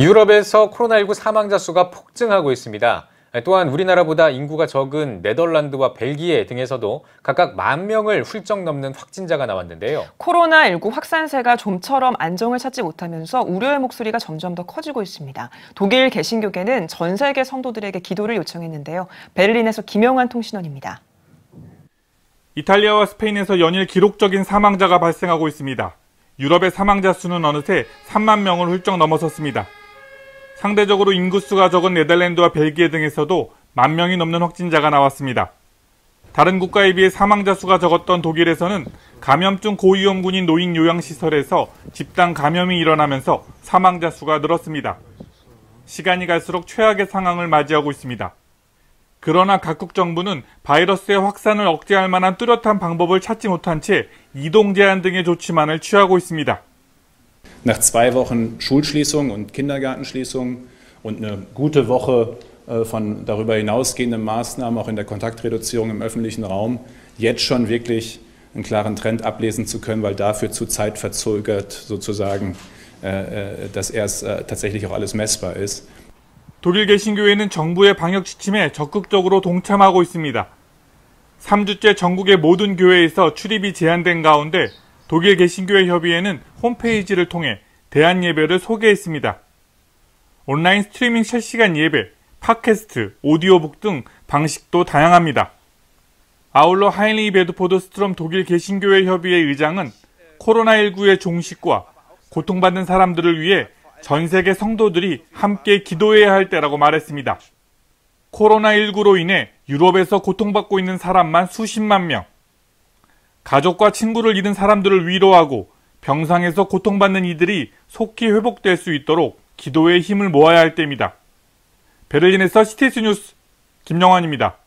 유럽에서 코로나19 사망자 수가 폭증하고 있습니다. 또한 우리나라보다 인구가 적은 네덜란드와 벨기에 등에서도 각각 만 명을 훌쩍 넘는 확진자가 나왔는데요. 코로나19 확산세가 좀처럼 안정을 찾지 못하면서 우려의 목소리가 점점 더 커지고 있습니다. 독일 개신교계는 전 세계 성도들에게 기도를 요청했는데요. 베를린에서 김영환 통신원입니다. 이탈리아와 스페인에서 연일 기록적인 사망자가 발생하고 있습니다. 유럽의 사망자 수는 어느새 3만 명을 훌쩍 넘어섰습니다. 상대적으로 인구수가 적은 네덜란드와 벨기에 등에서도 만 명이 넘는 확진자가 나왔습니다. 다른 국가에 비해 사망자 수가 적었던 독일에서는 감염증 고위험군인 노인 요양시설에서 집단 감염이 일어나면서 사망자 수가 늘었습니다. 시간이 갈수록 최악의 상황을 맞이하고 있습니다. 그러나 각국 정부는 바이러스의 확산을 억제할 만한 뚜렷한 방법을 찾지 못한 채 이동 제한 등의 조치만을 취하고 있습니다. nach zwei Wochen Schulschließung und Kindergartenschließung und eine gute Woche äh, von darüber hinausgehenden Maßnahmen, auch in der Kontaktreduzierung im öffentlichen Raum, jetzt schon wirklich einen klaren Trend ablesen zu können, weil dafür zu zeitverzögert sozusagen äh, äh, dass erst tatsächlich auch alles messbar ist. 독일 개신교회는 정부의 방역 지침에 적극적으로 동참하고 있습니다. 3주째 전국의 모든 교회에서 출입이 제한된 가운데 독일 개신교회 협의회는 홈페이지를 통해 대한 예배를 소개했습니다. 온라인 스트리밍 실시간 예배, 팟캐스트, 오디오북 등 방식도 다양합니다. 아울러 하인리 베드포드 스트롬 독일 개신교회 협의회 의장은 코로나19의 종식과 고통받는 사람들을 위해 전 세계 성도들이 함께 기도해야 할 때라고 말했습니다. 코로나19로 인해 유럽에서 고통받고 있는 사람만 수십만 명, 가족과 친구를 잃은 사람들을 위로하고 병상에서 고통받는 이들이 속히 회복될 수 있도록 기도의 힘을 모아야 할 때입니다. 베를린에서 CTS 뉴스 김영환입니다.